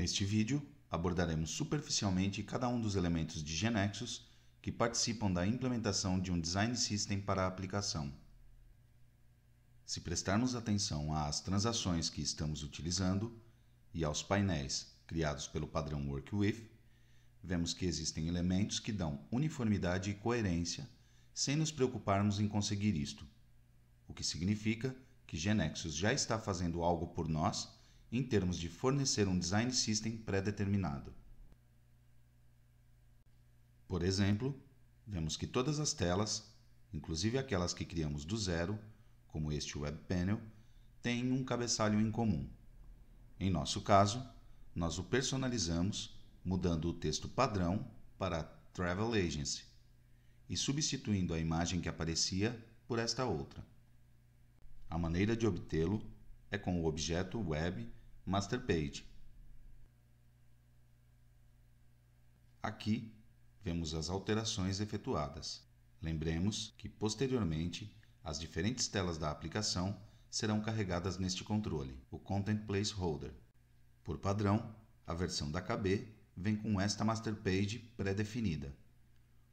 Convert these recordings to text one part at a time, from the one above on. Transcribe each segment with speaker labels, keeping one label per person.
Speaker 1: Neste vídeo, abordaremos superficialmente cada um dos elementos de Genexus que participam da implementação de um design system para a aplicação. Se prestarmos atenção às transações que estamos utilizando e aos painéis criados pelo padrão WorkWith, vemos que existem elementos que dão uniformidade e coerência sem nos preocuparmos em conseguir isto, o que significa que Genexus já está fazendo algo por nós em termos de fornecer um design system pré-determinado. Por exemplo, vemos que todas as telas, inclusive aquelas que criamos do zero, como este web panel, têm um cabeçalho em comum. Em nosso caso, nós o personalizamos mudando o texto padrão para Travel Agency e substituindo a imagem que aparecia por esta outra. A maneira de obtê-lo é com o objeto web master page. Aqui vemos as alterações efetuadas. Lembremos que posteriormente as diferentes telas da aplicação serão carregadas neste controle, o Content Placeholder. Por padrão, a versão da KB vem com esta master page pré-definida,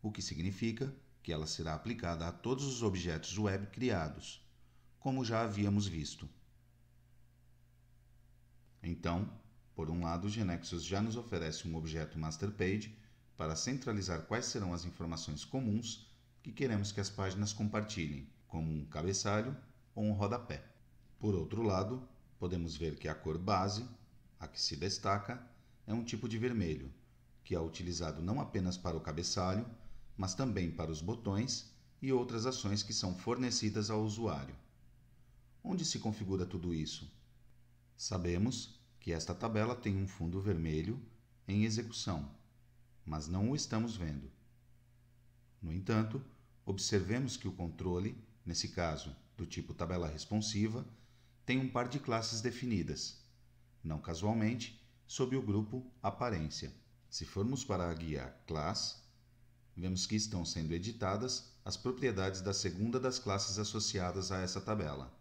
Speaker 1: o que significa que ela será aplicada a todos os objetos web criados, como já havíamos visto. Então, por um lado, o Genexus já nos oferece um objeto master page para centralizar quais serão as informações comuns que queremos que as páginas compartilhem, como um cabeçalho ou um rodapé. Por outro lado, podemos ver que a cor base, a que se destaca, é um tipo de vermelho, que é utilizado não apenas para o cabeçalho, mas também para os botões e outras ações que são fornecidas ao usuário. Onde se configura tudo isso? Sabemos que esta tabela tem um fundo vermelho em execução, mas não o estamos vendo. No entanto, observemos que o controle, nesse caso do tipo tabela responsiva, tem um par de classes definidas, não casualmente, sob o grupo Aparência. Se formos para a guia Class, vemos que estão sendo editadas as propriedades da segunda das classes associadas a essa tabela.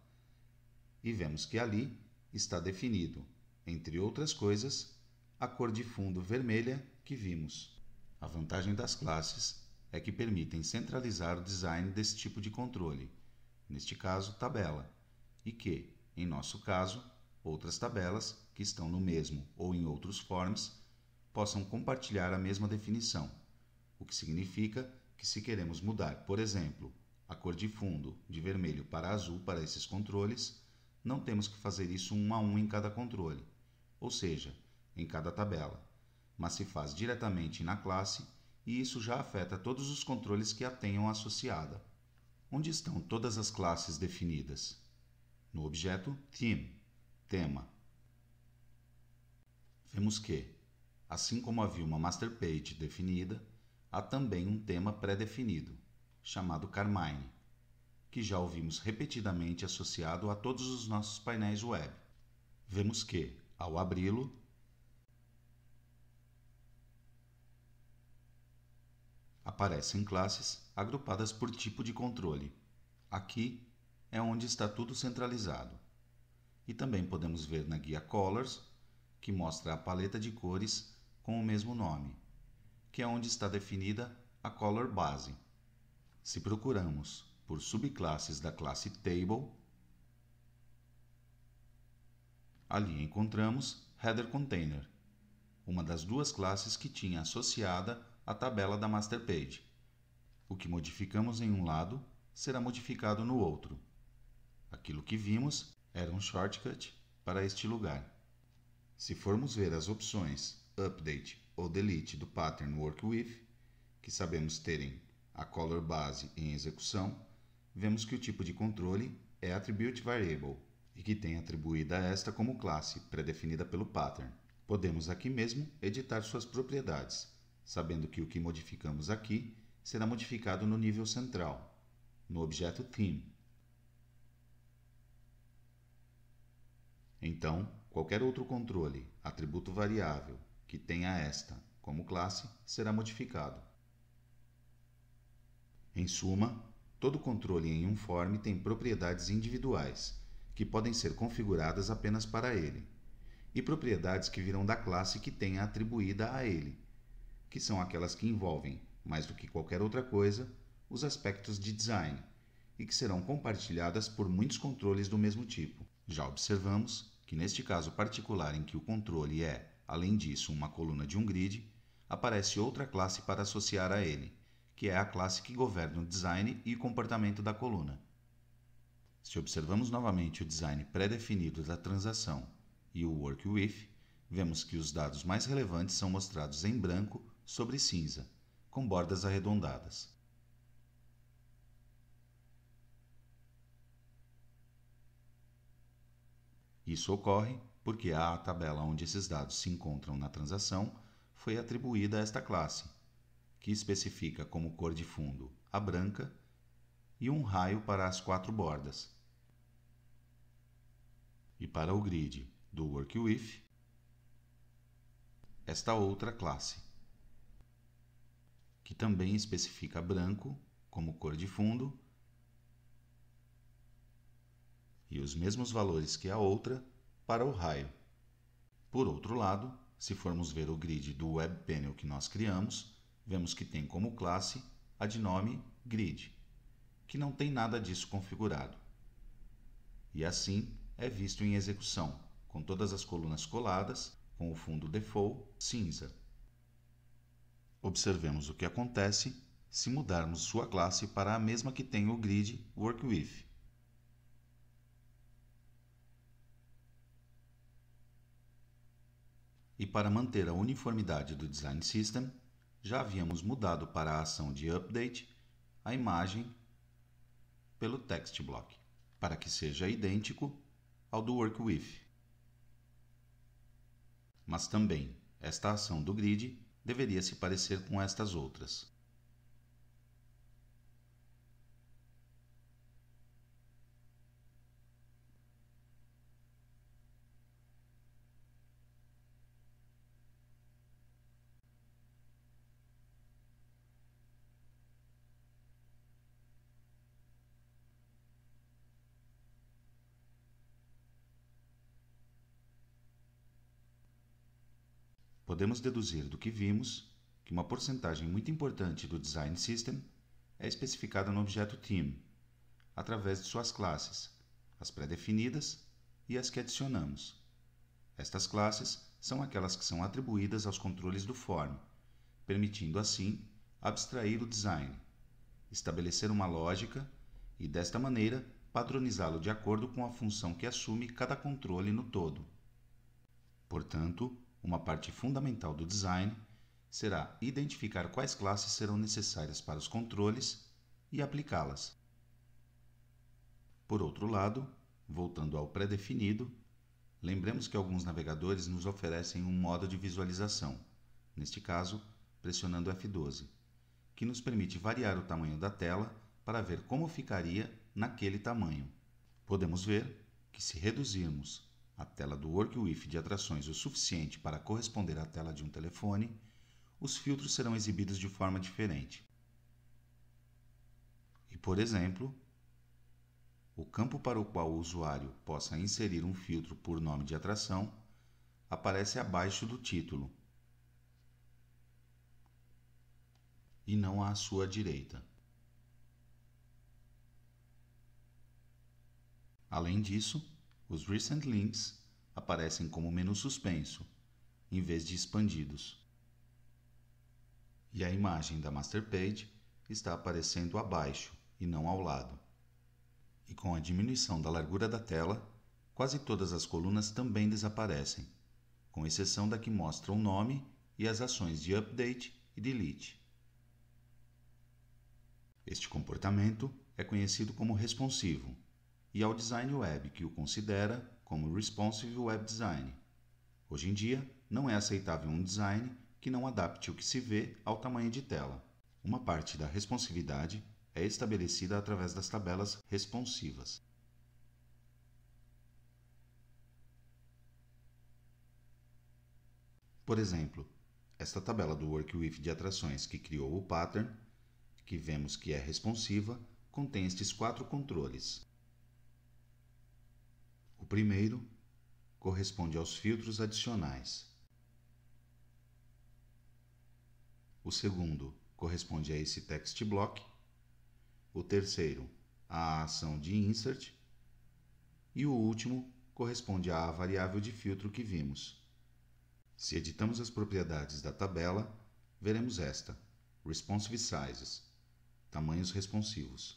Speaker 1: E vemos que ali está definido, entre outras coisas, a cor de fundo vermelha que vimos. A vantagem das classes é que permitem centralizar o design desse tipo de controle, neste caso, tabela, e que, em nosso caso, outras tabelas que estão no mesmo ou em outros forms possam compartilhar a mesma definição, o que significa que se queremos mudar, por exemplo, a cor de fundo de vermelho para azul para esses controles, não temos que fazer isso um a um em cada controle, ou seja, em cada tabela, mas se faz diretamente na classe e isso já afeta todos os controles que a tenham associada. Onde estão todas as classes definidas? No objeto Theme, tema. Vemos que, assim como havia uma master page definida, há também um tema pré-definido, chamado Carmine que já ouvimos repetidamente associado a todos os nossos painéis web. Vemos que, ao abri-lo, aparecem classes agrupadas por tipo de controle. Aqui é onde está tudo centralizado. E também podemos ver na guia Colors, que mostra a paleta de cores com o mesmo nome, que é onde está definida a color base. Se procuramos por subclasses da classe Table. Ali encontramos Header Container, uma das duas classes que tinha associada a tabela da master page. O que modificamos em um lado será modificado no outro. Aquilo que vimos era um shortcut para este lugar. Se formos ver as opções Update ou Delete do Pattern Work With, que sabemos terem a color base em execução, vemos que o tipo de controle é attribute variable e que tem atribuída a esta como classe pré-definida pelo pattern. Podemos aqui mesmo editar suas propriedades, sabendo que o que modificamos aqui será modificado no nível central, no objeto theme. Então, qualquer outro controle, atributo variável, que tenha esta como classe será modificado. Em suma, Todo controle em um form tem propriedades individuais, que podem ser configuradas apenas para ele, e propriedades que virão da classe que tenha atribuída a ele, que são aquelas que envolvem, mais do que qualquer outra coisa, os aspectos de design, e que serão compartilhadas por muitos controles do mesmo tipo. Já observamos que, neste caso particular em que o controle é, além disso, uma coluna de um grid, aparece outra classe para associar a ele, que é a classe que governa o design e comportamento da coluna. Se observamos novamente o design pré-definido da transação e o Work With, vemos que os dados mais relevantes são mostrados em branco sobre cinza, com bordas arredondadas. Isso ocorre porque a tabela onde esses dados se encontram na transação foi atribuída a esta classe, que especifica como cor de fundo a branca, e um raio para as quatro bordas. E para o grid do Work With, esta outra classe, que também especifica branco como cor de fundo e os mesmos valores que a outra para o raio. Por outro lado, se formos ver o grid do webpanel que nós criamos, vemos que tem como classe a de nome grid, que não tem nada disso configurado. E assim é visto em execução, com todas as colunas coladas, com o fundo default cinza. Observemos o que acontece se mudarmos sua classe para a mesma que tem o grid WorkWith. E para manter a uniformidade do Design System, já havíamos mudado para a ação de update a imagem pelo text block, para que seja idêntico ao do work with. Mas também esta ação do grid deveria se parecer com estas outras. podemos deduzir do que vimos que uma porcentagem muito importante do design system é especificada no objeto team, através de suas classes, as pré-definidas e as que adicionamos. Estas classes são aquelas que são atribuídas aos controles do form, permitindo assim abstrair o design, estabelecer uma lógica e desta maneira padronizá-lo de acordo com a função que assume cada controle no todo. Portanto, uma parte fundamental do design será identificar quais classes serão necessárias para os controles e aplicá-las. Por outro lado, voltando ao pré-definido, lembremos que alguns navegadores nos oferecem um modo de visualização, neste caso, pressionando F12, que nos permite variar o tamanho da tela para ver como ficaria naquele tamanho. Podemos ver que se reduzirmos a tela do WorkWith de atrações o suficiente para corresponder à tela de um telefone, os filtros serão exibidos de forma diferente. E, por exemplo, o campo para o qual o usuário possa inserir um filtro por nome de atração aparece abaixo do título e não à sua direita. Além disso, os Recent Links aparecem como menu suspenso, em vez de expandidos. E a imagem da master page está aparecendo abaixo e não ao lado. E com a diminuição da largura da tela, quase todas as colunas também desaparecem, com exceção da que mostra o nome e as ações de update e delete. Este comportamento é conhecido como responsivo e ao design web, que o considera como responsive web design. Hoje em dia, não é aceitável um design que não adapte o que se vê ao tamanho de tela. Uma parte da responsividade é estabelecida através das tabelas responsivas. Por exemplo, esta tabela do WorkWith de atrações que criou o pattern, que vemos que é responsiva, contém estes quatro controles: o primeiro corresponde aos filtros adicionais. O segundo corresponde a esse text block. O terceiro, à ação de insert. E o último corresponde à variável de filtro que vimos. Se editamos as propriedades da tabela, veremos esta: responsive sizes, tamanhos responsivos.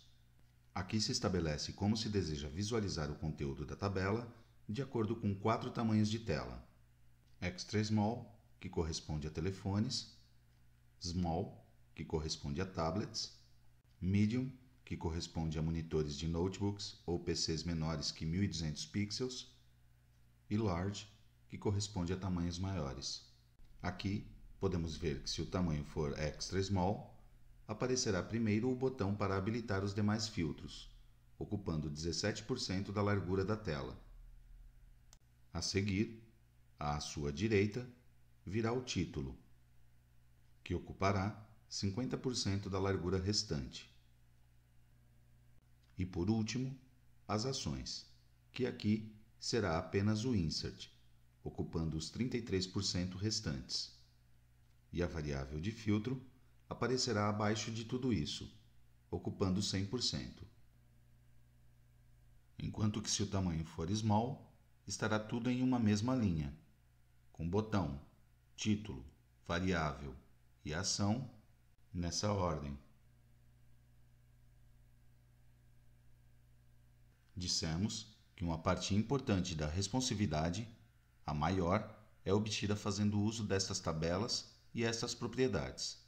Speaker 1: Aqui se estabelece como se deseja visualizar o conteúdo da tabela de acordo com quatro tamanhos de tela. Extra Small, que corresponde a telefones, Small, que corresponde a tablets, Medium, que corresponde a monitores de notebooks ou PCs menores que 1200 pixels, e Large, que corresponde a tamanhos maiores. Aqui, podemos ver que se o tamanho for extra small, aparecerá primeiro o botão para habilitar os demais filtros, ocupando 17% da largura da tela. A seguir, à sua direita, virá o título, que ocupará 50% da largura restante. E por último, as ações, que aqui será apenas o insert, ocupando os 33% restantes. E a variável de filtro aparecerá abaixo de tudo isso, ocupando 100%. Enquanto que se o tamanho for small, estará tudo em uma mesma linha, com botão, título, variável e ação nessa ordem. Dissemos que uma parte importante da responsividade, a maior, é obtida fazendo uso destas tabelas e estas propriedades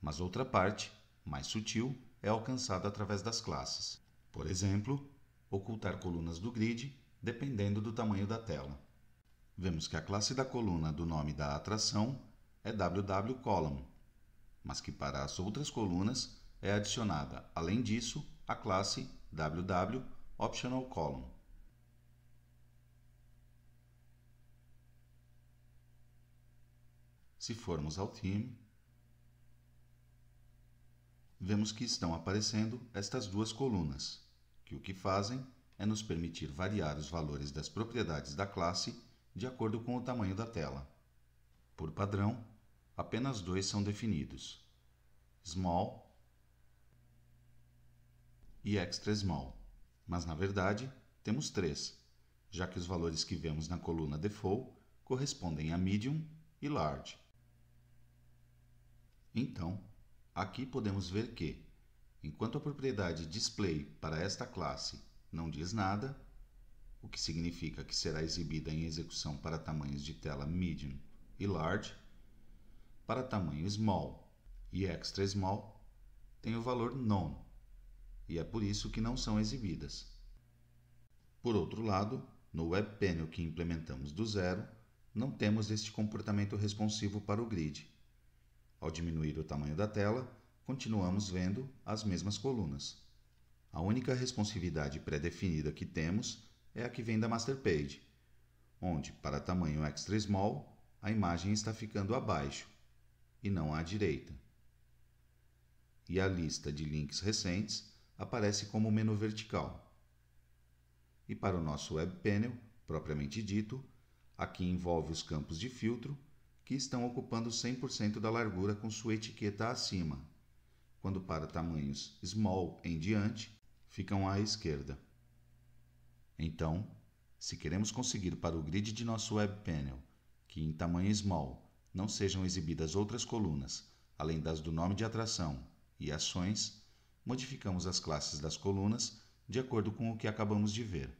Speaker 1: mas outra parte, mais sutil, é alcançada através das classes. Por exemplo, ocultar colunas do grid, dependendo do tamanho da tela. Vemos que a classe da coluna do nome da atração é www_column, mas que para as outras colunas é adicionada, além disso, a classe www_optionalColumn. Se formos ao theme, vemos que estão aparecendo estas duas colunas, que o que fazem é nos permitir variar os valores das propriedades da classe de acordo com o tamanho da tela. Por padrão, apenas dois são definidos: small e extra small. Mas na verdade, temos três, já que os valores que vemos na coluna default correspondem a medium e large. Então, Aqui podemos ver que, enquanto a propriedade display para esta classe não diz nada, o que significa que será exibida em execução para tamanhos de tela medium e large, para tamanho small e extra small, tem o valor none, e é por isso que não são exibidas. Por outro lado, no webpanel que implementamos do zero, não temos este comportamento responsivo para o grid, ao diminuir o tamanho da tela, continuamos vendo as mesmas colunas. A única responsividade pré-definida que temos é a que vem da master page, onde, para tamanho extra small, a imagem está ficando abaixo e não à direita. E a lista de links recentes aparece como menu vertical. E para o nosso web panel, propriamente dito, aqui envolve os campos de filtro que estão ocupando 100% da largura com sua etiqueta acima. Quando para tamanhos small em diante, ficam à esquerda. Então, se queremos conseguir para o grid de nosso web panel que em tamanho small não sejam exibidas outras colunas, além das do nome de atração e ações, modificamos as classes das colunas de acordo com o que acabamos de ver.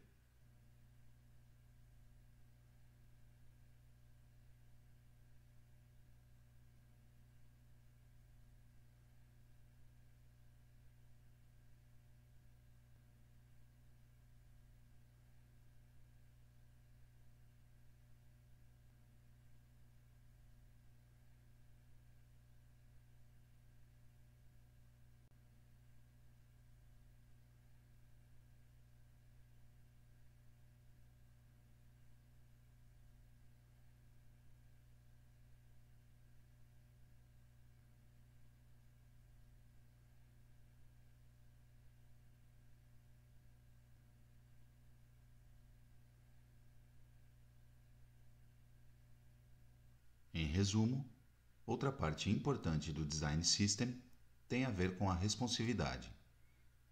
Speaker 1: resumo, outra parte importante do design system tem a ver com a responsividade,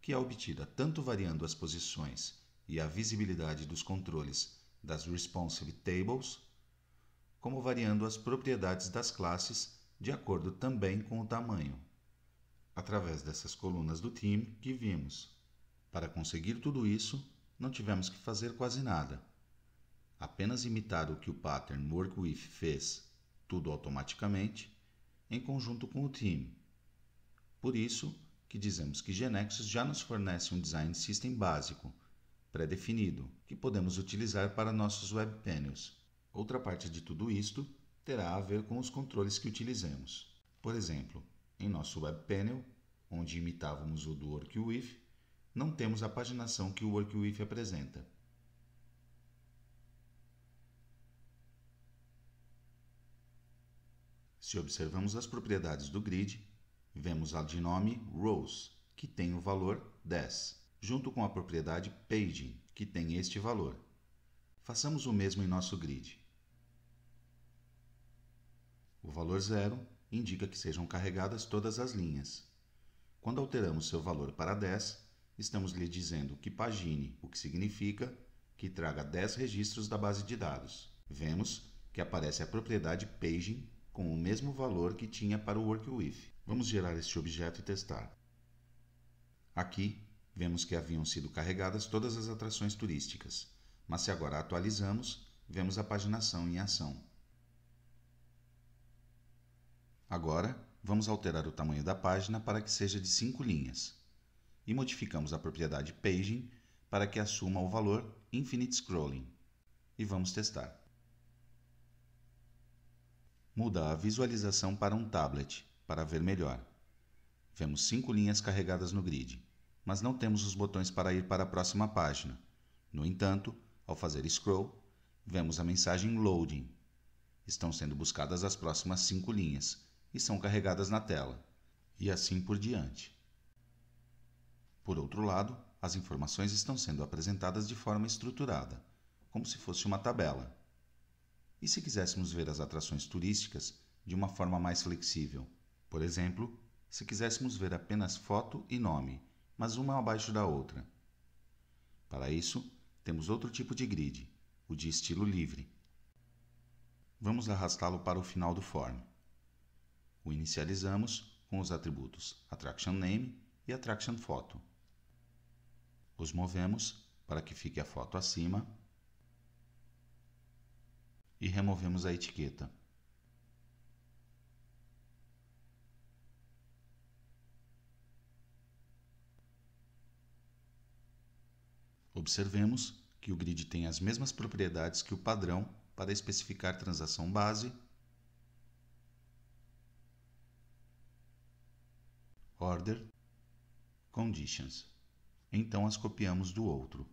Speaker 1: que é obtida tanto variando as posições e a visibilidade dos controles das responsive tables, como variando as propriedades das classes de acordo também com o tamanho, através dessas colunas do team que vimos. Para conseguir tudo isso, não tivemos que fazer quase nada. Apenas imitar o que o pattern WorkWith fez tudo automaticamente, em conjunto com o time. Por isso que dizemos que Genexus já nos fornece um design system básico, pré-definido, que podemos utilizar para nossos web panels. Outra parte de tudo isto terá a ver com os controles que utilizemos. Por exemplo, em nosso web panel, onde imitávamos o do WorkWith, não temos a paginação que o WorkWith apresenta. Se observamos as propriedades do grid, vemos a de nome rows, que tem o valor 10, junto com a propriedade paging, que tem este valor. Façamos o mesmo em nosso grid. O valor 0 indica que sejam carregadas todas as linhas. Quando alteramos seu valor para 10, estamos lhe dizendo que pagine, o que significa que traga 10 registros da base de dados. Vemos que aparece a propriedade paging com o mesmo valor que tinha para o Work With. Vamos gerar este objeto e testar. Aqui, vemos que haviam sido carregadas todas as atrações turísticas, mas se agora atualizamos, vemos a paginação em ação. Agora, vamos alterar o tamanho da página para que seja de 5 linhas e modificamos a propriedade Paging para que assuma o valor Infinite Scrolling. E vamos testar muda a visualização para um tablet, para ver melhor. Vemos cinco linhas carregadas no grid, mas não temos os botões para ir para a próxima página. No entanto, ao fazer scroll, vemos a mensagem Loading. Estão sendo buscadas as próximas cinco linhas e são carregadas na tela, e assim por diante. Por outro lado, as informações estão sendo apresentadas de forma estruturada, como se fosse uma tabela. E se quiséssemos ver as atrações turísticas de uma forma mais flexível? Por exemplo, se quiséssemos ver apenas foto e nome, mas uma abaixo da outra. Para isso, temos outro tipo de grid, o de estilo livre. Vamos arrastá-lo para o final do form. O inicializamos com os atributos Attraction Name e Attraction Photo. Os movemos para que fique a foto acima e removemos a etiqueta. Observemos que o grid tem as mesmas propriedades que o padrão para especificar transação base, order, conditions. Então as copiamos do outro.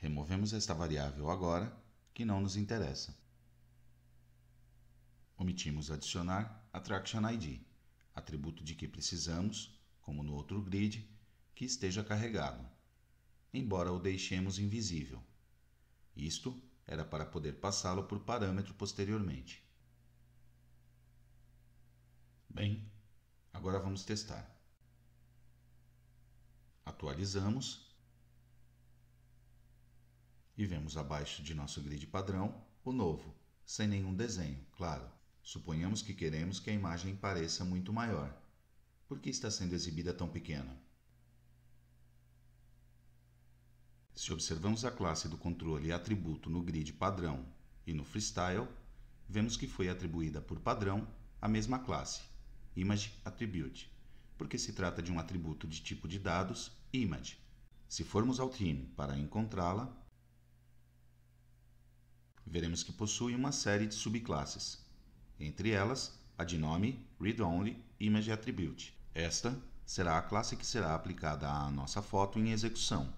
Speaker 1: Removemos esta variável agora, que não nos interessa. Omitimos adicionar a ID, atributo de que precisamos, como no outro grid, que esteja carregado, embora o deixemos invisível. Isto era para poder passá-lo por parâmetro posteriormente. Bem, agora vamos testar. Atualizamos e vemos abaixo de nosso grid padrão o novo, sem nenhum desenho, claro. Suponhamos que queremos que a imagem pareça muito maior. Por que está sendo exibida tão pequena? Se observamos a classe do controle atributo no grid padrão e no freestyle, vemos que foi atribuída por padrão a mesma classe, image attribute, porque se trata de um atributo de tipo de dados, image. Se formos ao theme para encontrá-la, veremos que possui uma série de subclasses, entre elas a de nome read-only image attribute. Esta será a classe que será aplicada à nossa foto em execução,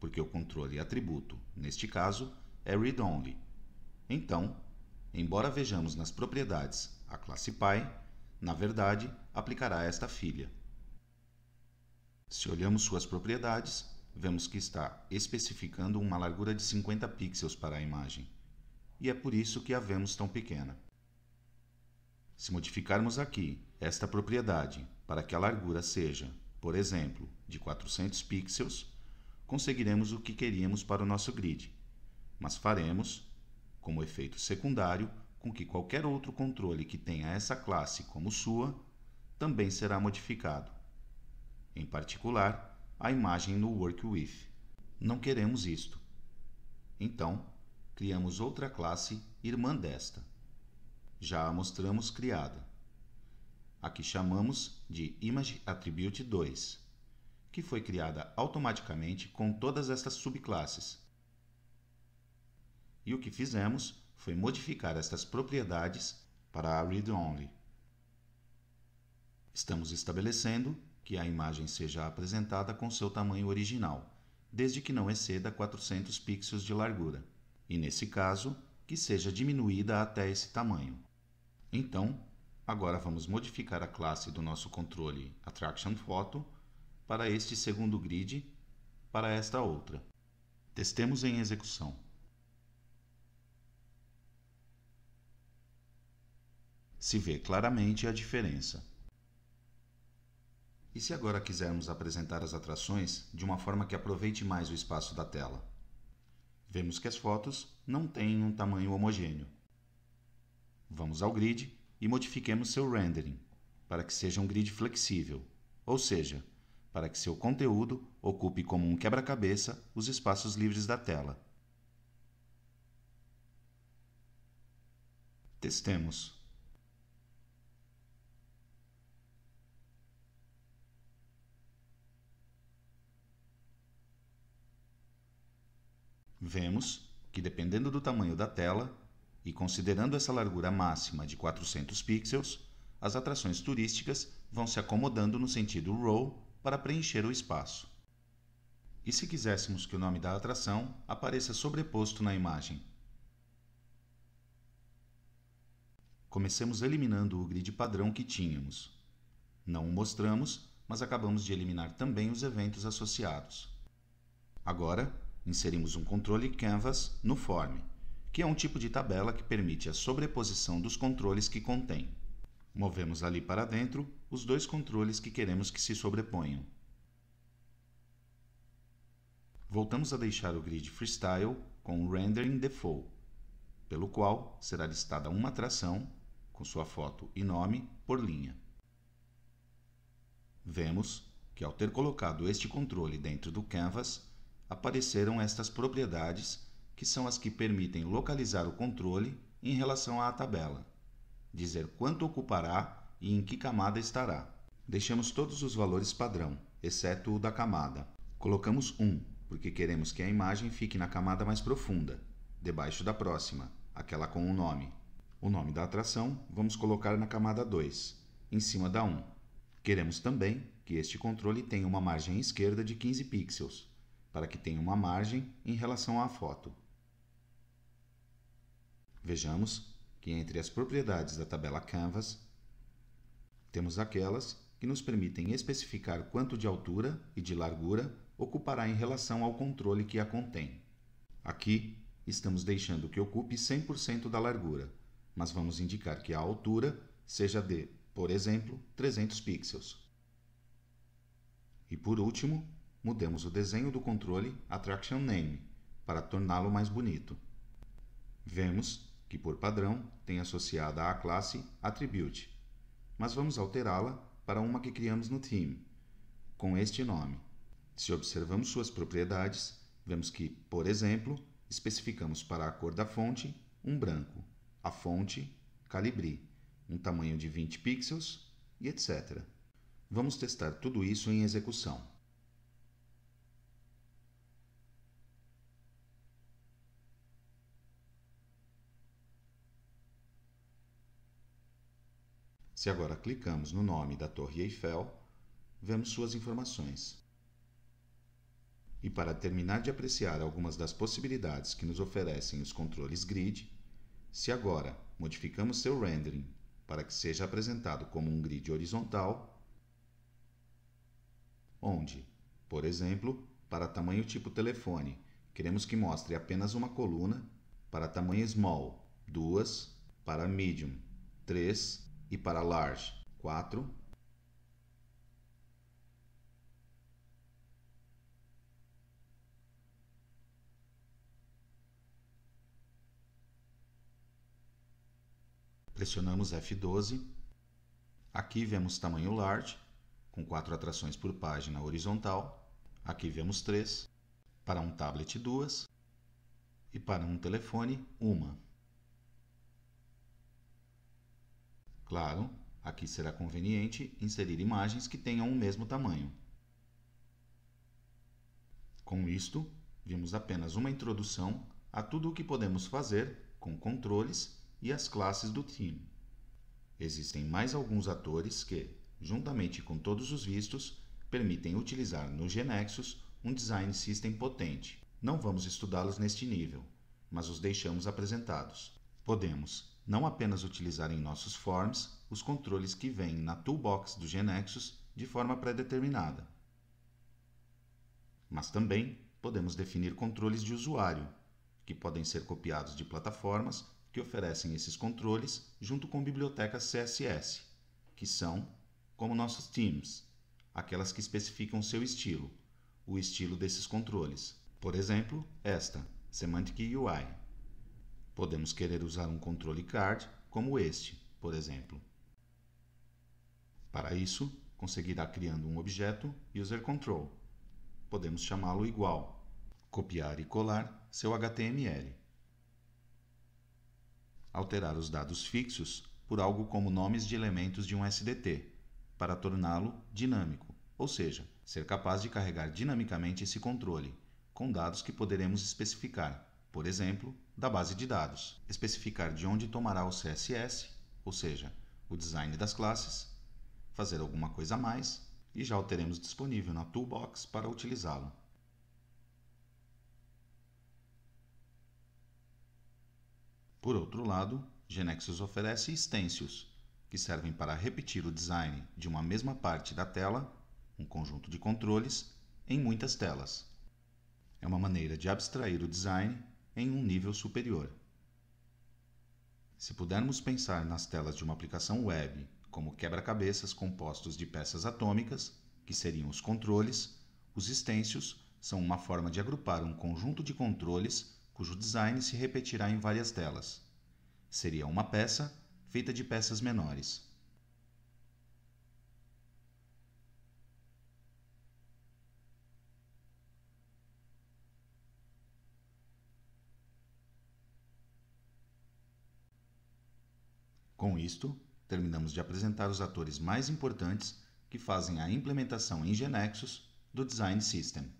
Speaker 1: porque o controle atributo, neste caso, é read-only. Então, embora vejamos nas propriedades a classe pai, na verdade, aplicará esta filha. Se olhamos suas propriedades, vemos que está especificando uma largura de 50 pixels para a imagem e é por isso que a vemos tão pequena. Se modificarmos aqui esta propriedade para que a largura seja, por exemplo, de 400 pixels, conseguiremos o que queríamos para o nosso grid, mas faremos, como efeito secundário, com que qualquer outro controle que tenha essa classe como sua também será modificado. Em particular, a imagem no WorkWith. Não queremos isto. Então, criamos outra classe irmã desta. Já a mostramos criada. A que chamamos de Image Attribute 2, que foi criada automaticamente com todas estas subclasses. E o que fizemos foi modificar estas propriedades para a read-only. Estamos estabelecendo que a imagem seja apresentada com seu tamanho original, desde que não exceda 400 pixels de largura e, nesse caso, que seja diminuída até esse tamanho. Então, agora vamos modificar a classe do nosso controle Attraction Photo para este segundo grid, para esta outra. Testemos em execução. Se vê claramente a diferença. E se agora quisermos apresentar as atrações de uma forma que aproveite mais o espaço da tela? Vemos que as fotos não têm um tamanho homogêneo. Vamos ao grid e modifiquemos seu rendering para que seja um grid flexível, ou seja, para que seu conteúdo ocupe como um quebra-cabeça os espaços livres da tela. Testemos. Vemos que, dependendo do tamanho da tela, e considerando essa largura máxima de 400 pixels, as atrações turísticas vão se acomodando no sentido row para preencher o espaço. E se quiséssemos que o nome da atração apareça sobreposto na imagem? Comecemos eliminando o grid padrão que tínhamos. Não o mostramos, mas acabamos de eliminar também os eventos associados. Agora, Inserimos um controle Canvas no Form, que é um tipo de tabela que permite a sobreposição dos controles que contém. Movemos ali para dentro os dois controles que queremos que se sobreponham. Voltamos a deixar o grid Freestyle com o Rendering Default, pelo qual será listada uma atração com sua foto e nome, por linha. Vemos que ao ter colocado este controle dentro do Canvas, apareceram estas propriedades, que são as que permitem localizar o controle em relação à tabela, dizer quanto ocupará e em que camada estará. Deixamos todos os valores padrão, exceto o da camada. Colocamos 1, porque queremos que a imagem fique na camada mais profunda, debaixo da próxima, aquela com o nome. O nome da atração vamos colocar na camada 2, em cima da 1. Queremos também que este controle tenha uma margem esquerda de 15 pixels, para que tenha uma margem em relação à foto. Vejamos que entre as propriedades da tabela Canvas, temos aquelas que nos permitem especificar quanto de altura e de largura ocupará em relação ao controle que a contém. Aqui, estamos deixando que ocupe 100% da largura, mas vamos indicar que a altura seja de, por exemplo, 300 pixels. E por último, mudemos o desenho do controle Attraction Name para torná-lo mais bonito. Vemos que, por padrão, tem associada à classe Attribute, mas vamos alterá-la para uma que criamos no Theme, com este nome. Se observamos suas propriedades, vemos que, por exemplo, especificamos para a cor da fonte um branco, a fonte Calibri, um tamanho de 20 pixels e etc. Vamos testar tudo isso em execução. Se agora clicamos no nome da Torre Eiffel, vemos suas informações. E para terminar de apreciar algumas das possibilidades que nos oferecem os controles grid, se agora modificamos seu rendering para que seja apresentado como um grid horizontal, onde, por exemplo, para tamanho tipo telefone, queremos que mostre apenas uma coluna, para tamanho small, duas, para medium, três e para large 4. Pressionamos F12. Aqui vemos tamanho large, com 4 atrações por página horizontal. Aqui vemos 3. Para um tablet, 2. E para um telefone, 1. Claro, aqui será conveniente inserir imagens que tenham o mesmo tamanho. Com isto, vimos apenas uma introdução a tudo o que podemos fazer com controles e as classes do Team. Existem mais alguns atores que, juntamente com todos os vistos, permitem utilizar no Genexus um design system potente. Não vamos estudá-los neste nível, mas os deixamos apresentados. Podemos não apenas utilizar em nossos forms os controles que vêm na toolbox do GeneXus de forma pré-determinada. Mas também podemos definir controles de usuário, que podem ser copiados de plataformas que oferecem esses controles junto com bibliotecas CSS, que são, como nossos themes, aquelas que especificam seu estilo, o estilo desses controles. Por exemplo, esta, Semantic UI. Podemos querer usar um controle card como este, por exemplo. Para isso, conseguirá criando um objeto User Control. Podemos chamá-lo igual, copiar e colar seu HTML. Alterar os dados fixos por algo como nomes de elementos de um SDT, para torná-lo dinâmico, ou seja, ser capaz de carregar dinamicamente esse controle, com dados que poderemos especificar por exemplo, da base de dados, especificar de onde tomará o CSS, ou seja, o design das classes, fazer alguma coisa a mais e já o teremos disponível na Toolbox para utilizá-lo. Por outro lado, Genexus oferece extensions, que servem para repetir o design de uma mesma parte da tela, um conjunto de controles, em muitas telas. É uma maneira de abstrair o design em um nível superior. Se pudermos pensar nas telas de uma aplicação web como quebra-cabeças compostos de peças atômicas, que seriam os controles, os estêncios são uma forma de agrupar um conjunto de controles cujo design se repetirá em várias telas. Seria uma peça feita de peças menores. Com isto, terminamos de apresentar os atores mais importantes que fazem a implementação em Genexus do Design System.